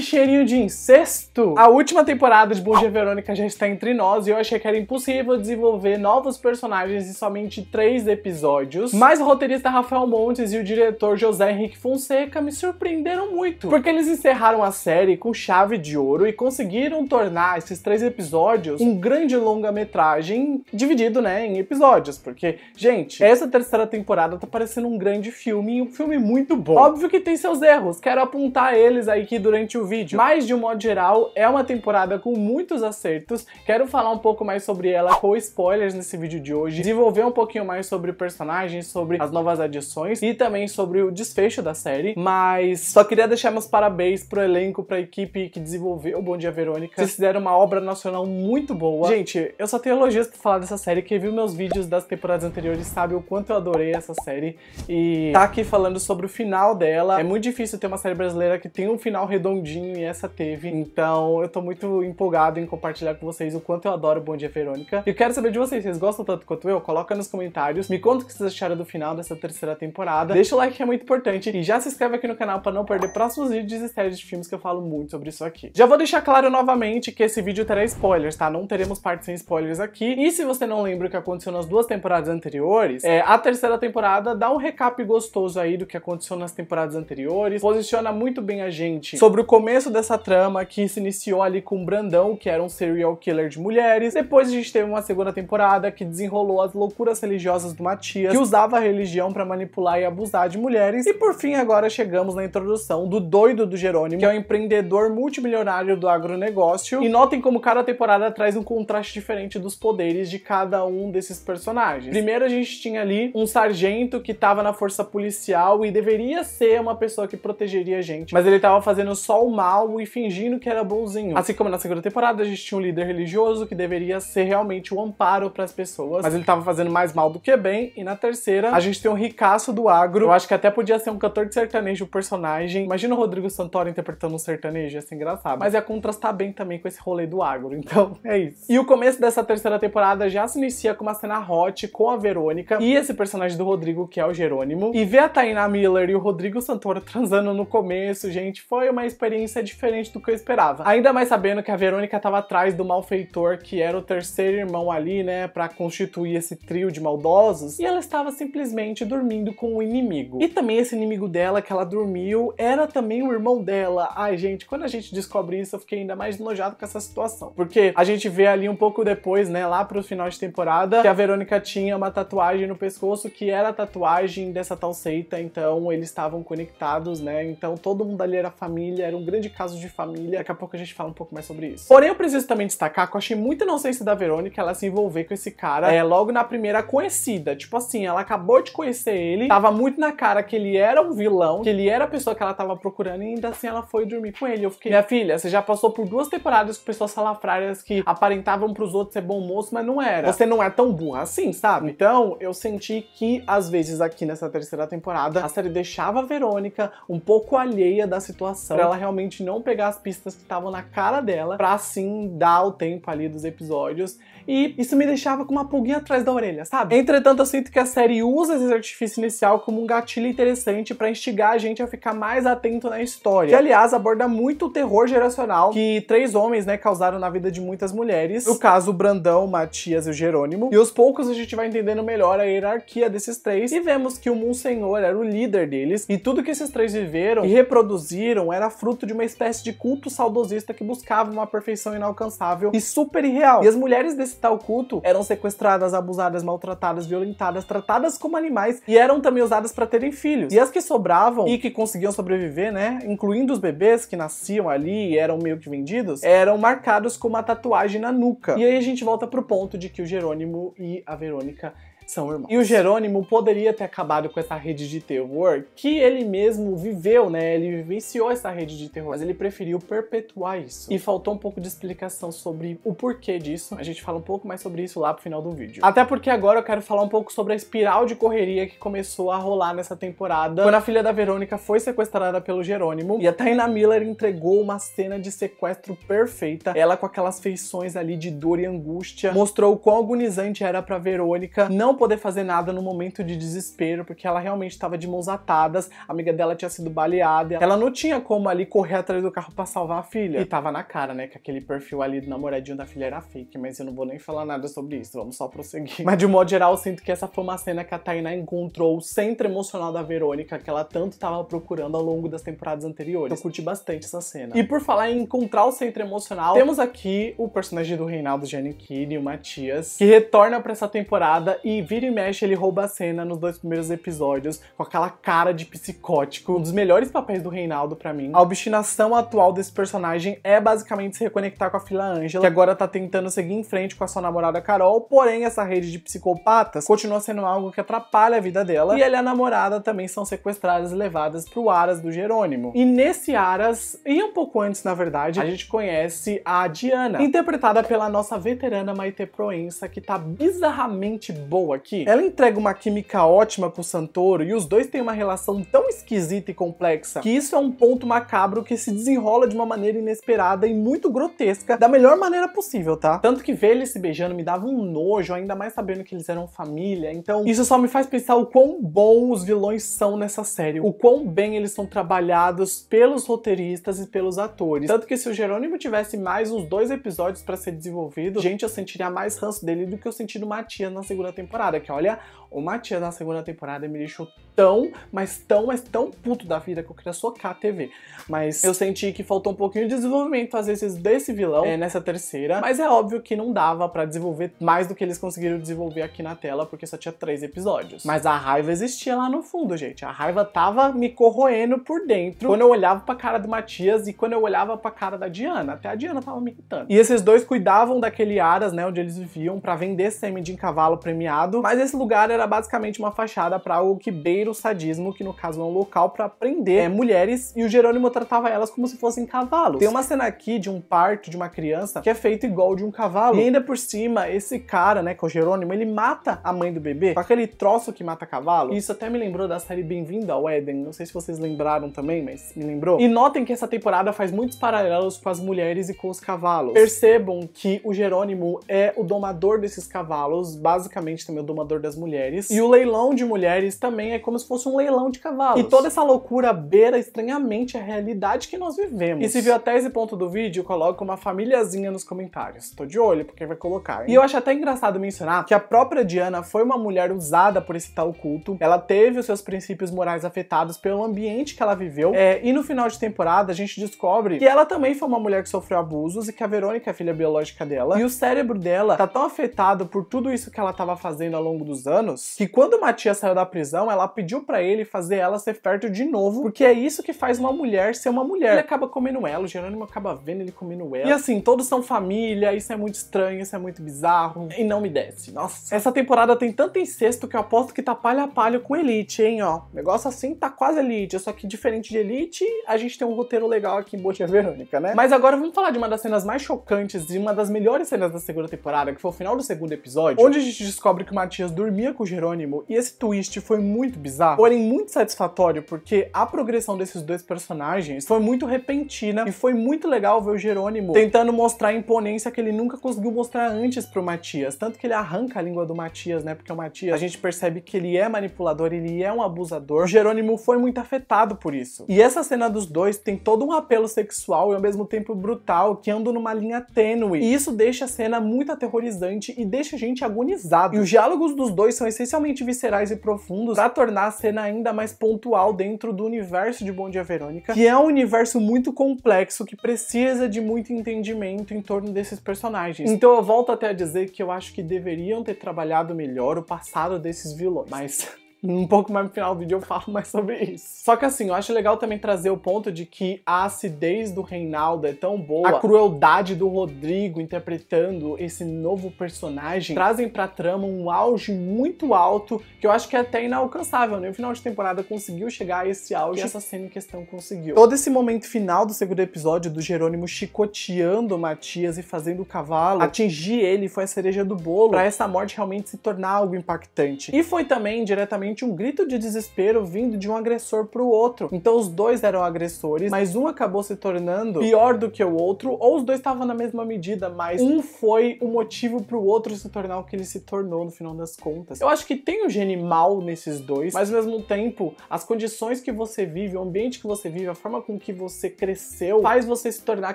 que cheirinho de incesto! A última temporada de Bom e Verônica já está entre nós e eu achei que era impossível desenvolver novos personagens em somente três episódios, mas o roteirista Rafael Montes e o diretor José Henrique Fonseca me surpreenderam muito, porque eles encerraram a série com chave de ouro e conseguiram tornar esses três episódios um grande longa-metragem dividido, né, em episódios, porque, gente, essa terceira temporada tá parecendo um grande filme, e um filme muito bom. Óbvio que tem seus erros, quero apontar eles aí que durante o vídeo. Mas, de um modo geral, é uma temporada com muitos acertos. Quero falar um pouco mais sobre ela com spoilers nesse vídeo de hoje, desenvolver um pouquinho mais sobre personagens, sobre as novas adições e também sobre o desfecho da série. Mas só queria deixar meus parabéns pro elenco, pra equipe que desenvolveu o Bom Dia Verônica. Vocês fizeram uma obra nacional muito boa. Gente, eu só tenho elogios pra falar dessa série. Quem viu meus vídeos das temporadas anteriores sabe o quanto eu adorei essa série. E tá aqui falando sobre o final dela. É muito difícil ter uma série brasileira que tem um final redondinho e essa teve. Então eu tô muito empolgado em compartilhar com vocês o quanto eu adoro Bom Dia Verônica. E quero saber de vocês, vocês gostam tanto quanto eu? Coloca nos comentários, me conta o que vocês acharam do final dessa terceira temporada. Deixa o like que é muito importante e já se inscreve aqui no canal para não perder próximos vídeos e séries de filmes que eu falo muito sobre isso aqui. Já vou deixar claro novamente que esse vídeo terá spoilers, tá? Não teremos partes sem spoilers aqui. E se você não lembra o que aconteceu nas duas temporadas anteriores, é, a terceira temporada dá um recap gostoso aí do que aconteceu nas temporadas anteriores, posiciona muito bem a gente sobre o começo começo dessa trama que se iniciou ali com Brandão, que era um serial killer de mulheres. Depois a gente teve uma segunda temporada que desenrolou as loucuras religiosas do Matias, que usava a religião para manipular e abusar de mulheres. E por fim, agora chegamos na introdução do doido do Jerônimo, que é um empreendedor multimilionário do agronegócio. E notem como cada temporada traz um contraste diferente dos poderes de cada um desses personagens. Primeiro a gente tinha ali um sargento que estava na força policial e deveria ser uma pessoa que protegeria a gente, mas ele estava fazendo só o mal e fingindo que era bonzinho. Assim como na segunda temporada, a gente tinha um líder religioso que deveria ser realmente o um amparo para as pessoas, mas ele tava fazendo mais mal do que bem. E na terceira, a gente tem um ricaço do agro. Eu acho que até podia ser um cantor de sertanejo o personagem. Imagina o Rodrigo Santoro interpretando um sertanejo, ia ser engraçado. Mas ia contrastar bem também com esse rolê do agro, então é isso. E o começo dessa terceira temporada já se inicia com uma cena hot com a Verônica e esse personagem do Rodrigo, que é o Jerônimo. E ver a Tainá Miller e o Rodrigo Santoro transando no começo, gente, foi uma experiência experiência diferente do que eu esperava. Ainda mais sabendo que a Verônica estava atrás do malfeitor, que era o terceiro irmão ali, né, para constituir esse trio de maldosos, e ela estava simplesmente dormindo com o inimigo. E também esse inimigo dela que ela dormiu era também o irmão dela. Ai, gente, quando a gente descobre isso, eu fiquei ainda mais nojado com essa situação. Porque a gente vê ali um pouco depois, né, lá pro final de temporada, que a Verônica tinha uma tatuagem no pescoço que era a tatuagem dessa tal seita, então eles estavam conectados, né? Então todo mundo ali era família, era um grande caso de família, daqui a pouco a gente fala um pouco mais sobre isso. Porém, eu preciso também destacar que eu achei muita inocência da Verônica ela se envolver com esse cara é, logo na primeira conhecida. Tipo assim, ela acabou de conhecer ele, tava muito na cara que ele era um vilão, que ele era a pessoa que ela tava procurando e ainda assim ela foi dormir com ele. Eu fiquei, minha filha, você já passou por duas temporadas com pessoas salafrárias que aparentavam pros outros ser bom moço, mas não era. Você não é tão burra assim, sabe? Então, eu senti que, às vezes, aqui nessa terceira temporada, a série deixava a Verônica um pouco alheia da situação pra ela realmente realmente não pegar as pistas que estavam na cara dela, pra assim dar o tempo ali dos episódios e isso me deixava com uma pulguinha atrás da orelha, sabe? Entretanto, eu sinto que a série usa esse artifício inicial como um gatilho interessante para instigar a gente a ficar mais atento na história. Que, aliás, aborda muito o terror geracional que três homens, né, causaram na vida de muitas mulheres. No caso, o Brandão, Matias e o Jerônimo. E aos poucos a gente vai entendendo melhor a hierarquia desses três e vemos que o Monsenhor era o líder deles e tudo que esses três viveram e reproduziram era fruto de uma espécie de culto saudosista que buscava uma perfeição inalcançável e super irreal. E as mulheres desse nesse tal culto eram sequestradas, abusadas, maltratadas, violentadas, tratadas como animais e eram também usadas para terem filhos. E as que sobravam e que conseguiam sobreviver, né, incluindo os bebês que nasciam ali e eram meio que vendidos, eram marcados com uma tatuagem na nuca. E aí a gente volta pro ponto de que o Jerônimo e a Verônica são irmãos. E o Jerônimo poderia ter acabado com essa rede de terror que ele mesmo viveu, né? Ele vivenciou essa rede de terror, mas ele preferiu perpetuar isso. E faltou um pouco de explicação sobre o porquê disso. A gente fala um pouco mais sobre isso lá pro final do vídeo. Até porque agora eu quero falar um pouco sobre a espiral de correria que começou a rolar nessa temporada, quando a filha da Verônica foi sequestrada pelo Jerônimo e a Taina Miller entregou uma cena de sequestro perfeita. Ela com aquelas feições ali de dor e angústia mostrou o quão agonizante era para Verônica não poder fazer nada no momento de desespero, porque ela realmente estava de mãos atadas, a amiga dela tinha sido baleada, ela não tinha como ali correr atrás do carro para salvar a filha. E tava na cara, né, que aquele perfil ali do namoradinho da filha era fake, mas eu não vou nem falar nada sobre isso, vamos só prosseguir. Mas de modo geral, eu sinto que essa foi uma cena que a Tainá encontrou o centro emocional da Verônica, que ela tanto estava procurando ao longo das temporadas anteriores. Eu curti bastante essa cena. E por falar em encontrar o centro emocional, temos aqui o personagem do Reinaldo Giannichini, o Matias, que retorna para essa temporada e vira e mexe ele rouba a cena nos dois primeiros episódios, com aquela cara de psicótico, um dos melhores papéis do Reinaldo para mim. A obstinação atual desse personagem é basicamente se reconectar com a filha Angela, que agora tá tentando seguir em frente com a sua namorada Carol, porém essa rede de psicopatas continua sendo algo que atrapalha a vida dela, e ela e a namorada também são sequestradas e levadas pro Aras do Jerônimo. E nesse Aras, e um pouco antes na verdade, a gente conhece a Diana, interpretada pela nossa veterana Maite Proença, que tá bizarramente boa aqui, ela entrega uma química ótima com o Santoro e os dois têm uma relação tão esquisita e complexa que isso é um ponto macabro que se desenrola de uma maneira inesperada e muito grotesca, da melhor maneira possível, tá? Tanto que ver eles se beijando me dava um nojo, ainda mais sabendo que eles eram família, então isso só me faz pensar o quão bom os vilões são nessa série, o quão bem eles são trabalhados pelos roteiristas e pelos atores. Tanto que se o Jerônimo tivesse mais uns dois episódios para ser desenvolvido, gente, eu sentiria mais ranço dele do que eu senti do Matias na segunda temporada temporada, que olha, o Matias na segunda temporada me deixou tão, mas tão, mas tão puto da vida que eu queria socar a TV. Mas eu senti que faltou um pouquinho de desenvolvimento, às vezes, desse vilão é, nessa terceira. Mas é óbvio que não dava para desenvolver mais do que eles conseguiram desenvolver aqui na tela, porque só tinha três episódios. Mas a raiva existia lá no fundo, gente. A raiva tava me corroendo por dentro quando eu olhava pra cara do Matias e quando eu olhava pra cara da Diana. Até a Diana tava me irritando. E esses dois cuidavam daquele Aras, né, onde eles viviam, para vender sêmen de cavalo premiado. Mas esse lugar era basicamente uma fachada para o que beira o sadismo, que no caso é um local para prender é, mulheres, e o Jerônimo tratava elas como se fossem cavalos. Tem uma cena aqui de um parto de uma criança que é feito igual de um cavalo. E ainda por cima, esse cara, né, que é o Jerônimo, ele mata a mãe do bebê com aquele troço que mata cavalo. isso até me lembrou da série Bem-vindo ao Éden. Não sei se vocês lembraram também, mas me lembrou. E notem que essa temporada faz muitos paralelos com as mulheres e com os cavalos. Percebam que o Jerônimo é o domador desses cavalos, basicamente também o domador das mulheres. E o leilão de mulheres também é como se fosse um leilão de cavalos. E toda essa loucura beira estranhamente a realidade que nós vivemos. E se viu até esse ponto do vídeo, coloca uma famíliazinha nos comentários. Tô de olho porque vai colocar. Hein? E eu acho até engraçado mencionar que a própria Diana foi uma mulher usada por esse tal culto. Ela teve os seus princípios morais afetados pelo ambiente que ela viveu. É, e no final de temporada a gente descobre que ela também foi uma mulher que sofreu abusos e que a Verônica é a filha biológica dela. E o cérebro dela tá tão afetado por tudo isso que ela tava fazendo ao longo dos anos que quando Matias saiu da prisão, ela pediu para ele fazer ela ser fértil de novo, porque é isso que faz uma mulher ser uma mulher. Ele acaba comendo ela, o Jerônimo acaba vendo ele comendo ela. E assim, todos são família, isso é muito estranho, isso é muito bizarro, e não me desce. Nossa, essa temporada tem tanto incesto que eu aposto que tá palha a palha com Elite, hein, ó. Negócio assim tá quase Elite, só que diferente de Elite, a gente tem um roteiro legal aqui em Botia Verônica, né? Mas agora vamos falar de uma das cenas mais chocantes e uma das melhores cenas da segunda temporada, que foi o final do segundo episódio, onde a gente descobre que o Matias dormia com o Jerônimo, e esse twist foi muito bizarro bizarro, porém muito satisfatório, porque a progressão desses dois personagens foi muito repentina e foi muito legal ver o Jerônimo tentando mostrar a imponência que ele nunca conseguiu mostrar antes pro Matias, tanto que ele arranca a língua do Matias, né, porque o Matias, a gente percebe que ele é manipulador, ele é um abusador. O Jerônimo foi muito afetado por isso. E essa cena dos dois tem todo um apelo sexual e ao mesmo tempo brutal, que andam numa linha tênue. E isso deixa a cena muito aterrorizante e deixa a gente agonizado. E os diálogos dos dois são essencialmente viscerais e profundos pra tornar tornar a cena ainda mais pontual dentro do universo de Bom Dia Verônica, que é um universo muito complexo que precisa de muito entendimento em torno desses personagens. Então eu volto até a dizer que eu acho que deveriam ter trabalhado melhor o passado desses vilões. Mas um pouco mais no final do vídeo eu falo mais sobre isso. Só que assim, eu acho legal também trazer o ponto de que a acidez do Reinaldo é tão boa, a crueldade do Rodrigo interpretando esse novo personagem, trazem pra trama um auge muito alto, que eu acho que é até inalcançável, né? O final de temporada conseguiu chegar a esse auge que essa cena em questão conseguiu. Todo esse momento final do segundo episódio do Jerônimo chicoteando Matias e fazendo o cavalo, atingir ele foi a cereja do bolo, pra essa morte realmente se tornar algo impactante. E foi também diretamente um grito de desespero vindo de um agressor pro outro. Então os dois eram agressores, mas um acabou se tornando pior do que o outro, ou os dois estavam na mesma medida, mas um foi o motivo pro outro se tornar o que ele se tornou no final das contas. Eu acho que tem o um gene mal nesses dois, mas ao mesmo tempo, as condições que você vive, o ambiente que você vive, a forma com que você cresceu, faz você se tornar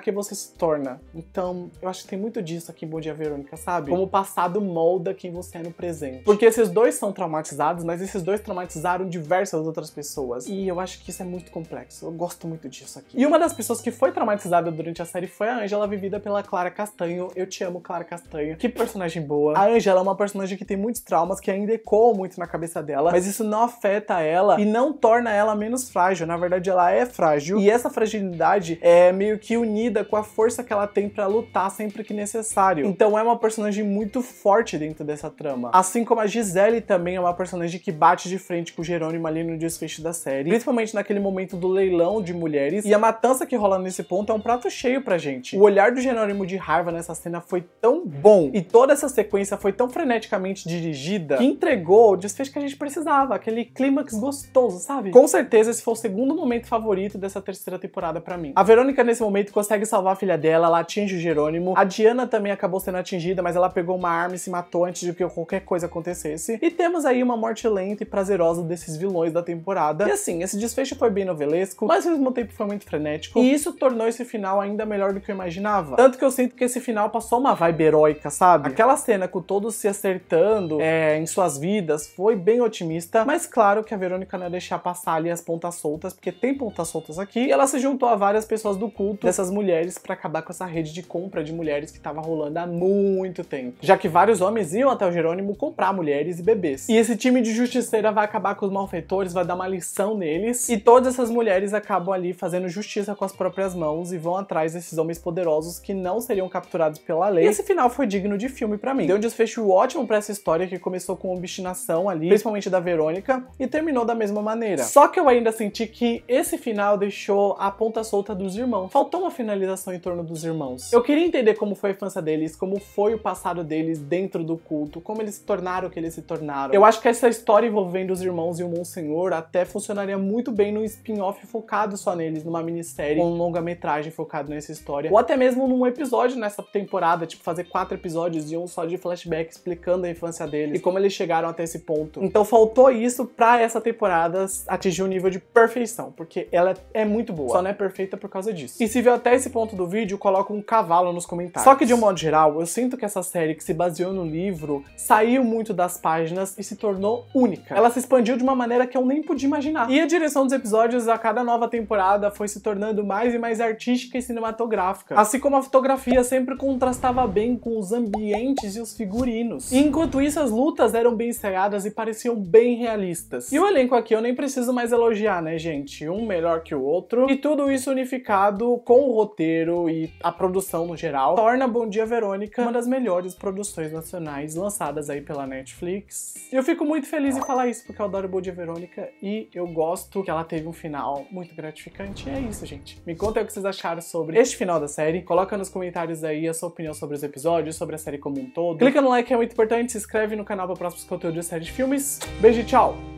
quem você se torna. Então, eu acho que tem muito disso aqui em Bom Dia Verônica, sabe? Como o passado molda quem você é no presente. Porque esses dois são traumatizados, mas esses dois traumatizaram diversas outras pessoas. E eu acho que isso é muito complexo. Eu gosto muito disso aqui. E uma das pessoas que foi traumatizada durante a série foi a Angela, vivida pela Clara Castanho. Eu te amo, Clara Castanho. Que personagem boa. A Angela é uma personagem que tem muitos traumas, que ainda ecoam muito na cabeça dela, mas isso não afeta ela e não torna ela menos frágil. Na verdade, ela é frágil. E essa fragilidade é meio que unida com a força que ela tem para lutar sempre que necessário. Então é uma personagem muito forte dentro dessa trama. Assim como a Gisele também é uma personagem que bate bate de frente com o Jerônimo ali no desfecho da série, principalmente naquele momento do leilão de mulheres, e a matança que rola nesse ponto é um prato cheio pra gente. O olhar do Jerônimo de raiva nessa cena foi tão bom, e toda essa sequência foi tão freneticamente dirigida, que entregou o desfecho que a gente precisava, aquele clímax gostoso, sabe? Com certeza esse foi o segundo momento favorito dessa terceira temporada para mim. A Verônica nesse momento consegue salvar a filha dela, ela atinge o Jerônimo, a Diana também acabou sendo atingida, mas ela pegou uma arma e se matou antes de que qualquer coisa acontecesse, e temos aí uma morte lenta prazerosa desses vilões da temporada. E assim, esse desfecho foi bem novelesco, mas ao mesmo tempo foi muito frenético, e isso tornou esse final ainda melhor do que eu imaginava. Tanto que eu sinto que esse final passou uma vibe heróica, sabe? Aquela cena com todos se acertando é, em suas vidas foi bem otimista, mas claro que a Verônica não ia deixar passar ali as pontas soltas, porque tem pontas soltas aqui, e ela se juntou a várias pessoas do culto dessas mulheres para acabar com essa rede de compra de mulheres que tava rolando há muito tempo. Já que vários homens iam até o Jerônimo comprar mulheres e bebês. E esse time de justiça feiticeira vai acabar com os malfeitores, vai dar uma lição neles, e todas essas mulheres acabam ali fazendo justiça com as próprias mãos e vão atrás desses homens poderosos que não seriam capturados pela lei. E esse final foi digno de filme para mim. Deu um desfecho ótimo para essa história que começou com obstinação ali, principalmente da Verônica, e terminou da mesma maneira. Só que eu ainda senti que esse final deixou a ponta solta dos irmãos. Faltou uma finalização em torno dos irmãos. Eu queria entender como foi a infância deles, como foi o passado deles dentro do culto, como eles se tornaram o que eles se tornaram. Eu acho que essa história envolvida envolvendo os irmãos e o Monsenhor até funcionaria muito bem num spin-off focado só neles, numa minissérie com um longa-metragem focado nessa história, ou até mesmo num episódio nessa temporada, tipo fazer quatro episódios e um só de flashback explicando a infância deles e como eles chegaram até esse ponto. Então faltou isso para essa temporada atingir um nível de perfeição, porque ela é muito boa, só não é perfeita por causa disso. E se viu até esse ponto do vídeo, coloca um cavalo nos comentários. Só que de um modo geral, eu sinto que essa série que se baseou no livro saiu muito das páginas e se tornou única. Ela se expandiu de uma maneira que eu nem podia imaginar. E a direção dos episódios a cada nova temporada foi se tornando mais e mais artística e cinematográfica. Assim como a fotografia sempre contrastava bem com os ambientes e os figurinos. E enquanto isso, as lutas eram bem ensaiadas e pareciam bem realistas. E o elenco aqui eu nem preciso mais elogiar, né, gente? Um melhor que o outro. E tudo isso unificado com o roteiro e a produção no geral torna Bom Dia Verônica uma das melhores produções nacionais lançadas aí pela Netflix. E eu fico muito feliz em falar falar isso porque eu adoro Bold Verônica e eu gosto que ela teve um final muito gratificante. E é isso, gente. Me conta aí o que vocês acharam sobre este final da série. Coloca nos comentários aí a sua opinião sobre os episódios, sobre a série como um todo. Clica no like, é muito importante. Se inscreve no canal para próximos conteúdos de série de filmes. Beijo e tchau!